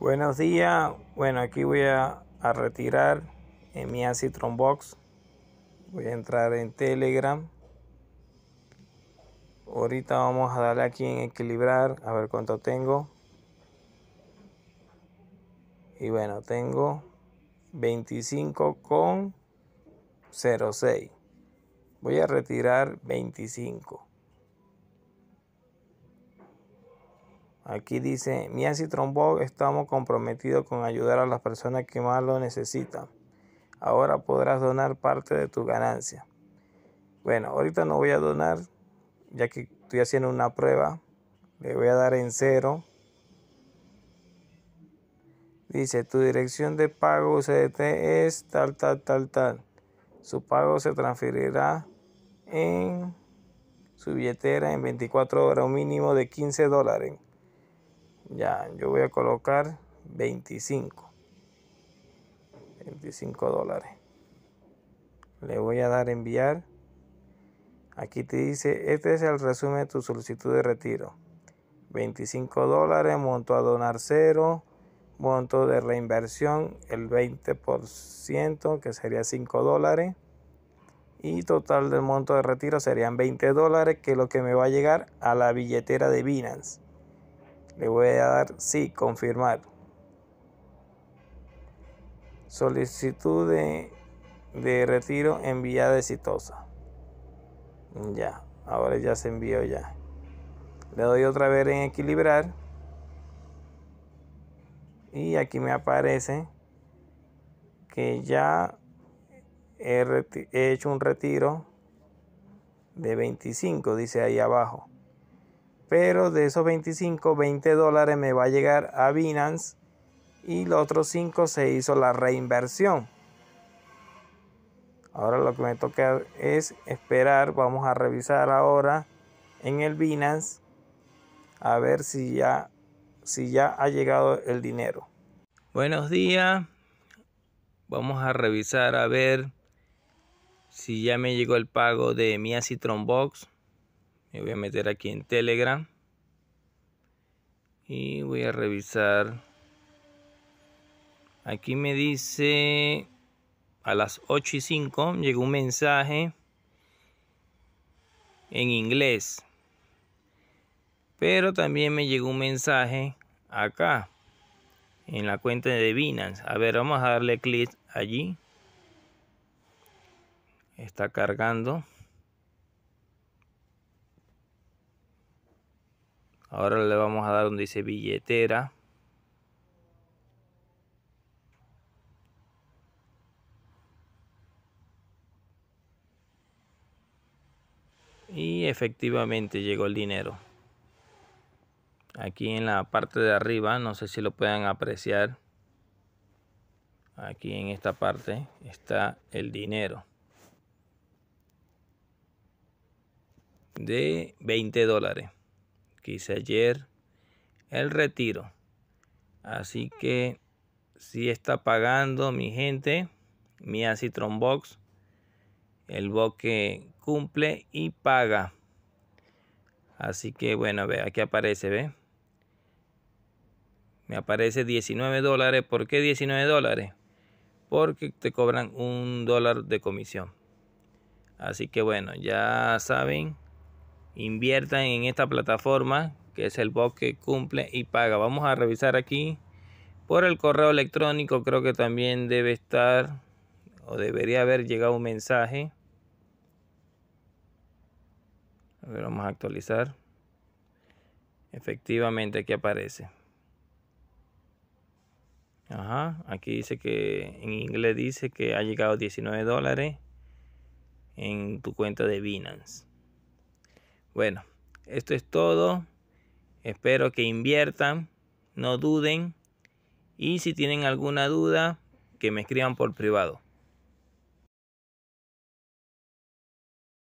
Buenos días. Bueno, aquí voy a, retirar en eh, mi Citron Box. Voy a entrar en Telegram. Ahorita vamos a darle aquí en equilibrar. A ver cuánto tengo. Y bueno, tengo con 06. Voy a retirar 25. Aquí dice, mi y estamos comprometidos con ayudar a las personas que más lo necesitan. Ahora podrás donar parte de tu ganancia. Bueno, ahorita no voy a donar, ya que estoy haciendo una prueba. Le voy a dar en cero. Dice, tu dirección de pago UCDT es tal, tal, tal, tal. Su pago se transferirá en su billetera en 24 horas, un mínimo de 15 dólares. Ya, yo voy a colocar 25. 25 dólares. Le voy a dar enviar. Aquí te dice, este es el resumen de tu solicitud de retiro. 25 dólares, monto a donar cero, monto de reinversión el 20%, que sería 5 dólares. Y total del monto de retiro serían 20 dólares, que es lo que me va a llegar a la billetera de Binance. Le voy a dar sí, confirmar. Solicitud de, retiro enviada exitosa. Ya, ahora ya se envió ya. Le doy otra vez en equilibrar. Y aquí me aparece que ya he hecho un retiro de 25, dice ahí abajo. Pero de esos 25, 20 dólares me va a llegar a Binance y los otros 5 se hizo la reinversión. Ahora lo que me toca es esperar. Vamos a revisar ahora en el Binance a ver si ya, si ya ha llegado el dinero. Buenos días. Vamos a revisar a ver si ya me llegó el pago de mi Citron Box me voy a meter aquí en telegram y voy a revisar aquí me dice a las 8 y 5 llegó un mensaje en inglés pero también me llegó un mensaje acá en la cuenta de Binance a ver vamos a darle clic allí está cargando Ahora le vamos a dar donde dice billetera. Y efectivamente llegó el dinero. Aquí en la parte de arriba, no sé si lo puedan apreciar. Aquí en esta parte está el dinero. De 20 dólares hice ayer el retiro. Así que si está pagando mi gente, mi Acitron Box, el box que cumple y paga. Así que bueno, ve, aquí aparece, ve. Me aparece 19 dólares. ¿Por qué 19 dólares? Porque te cobran un dólar de comisión. Así que bueno, ya saben inviertan en esta plataforma que es el box que cumple y paga. Vamos a revisar aquí por el correo electrónico. Creo que también debe estar o debería haber llegado un mensaje. A ver, vamos a actualizar. Efectivamente, aquí aparece. Ajá, aquí dice que en inglés dice que ha llegado 19 dólares en tu cuenta de Binance. Bueno, esto es todo. Espero que inviertan, no duden. Y si tienen alguna duda, que me escriban por privado.